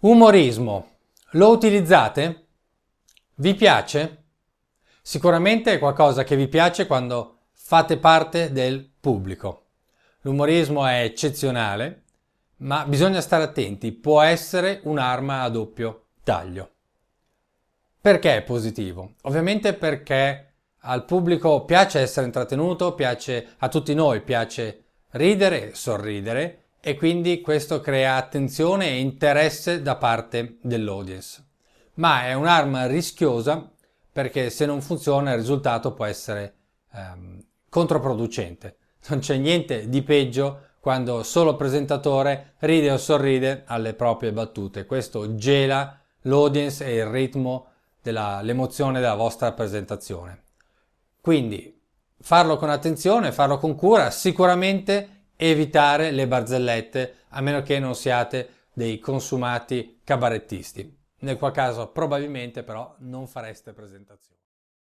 Umorismo. Lo utilizzate? Vi piace? Sicuramente è qualcosa che vi piace quando fate parte del pubblico. L'umorismo è eccezionale, ma bisogna stare attenti, può essere un'arma a doppio taglio. Perché è positivo? Ovviamente perché al pubblico piace essere intrattenuto, piace a tutti noi, piace ridere, sorridere, e quindi questo crea attenzione e interesse da parte dell'audience. Ma è un'arma rischiosa perché se non funziona il risultato può essere ehm, controproducente. Non c'è niente di peggio quando solo il presentatore ride o sorride alle proprie battute. Questo gela l'audience e il ritmo dell'emozione della vostra presentazione. Quindi farlo con attenzione, farlo con cura, sicuramente evitare le barzellette a meno che non siate dei consumati cabarettisti, nel qual caso probabilmente però non fareste presentazioni.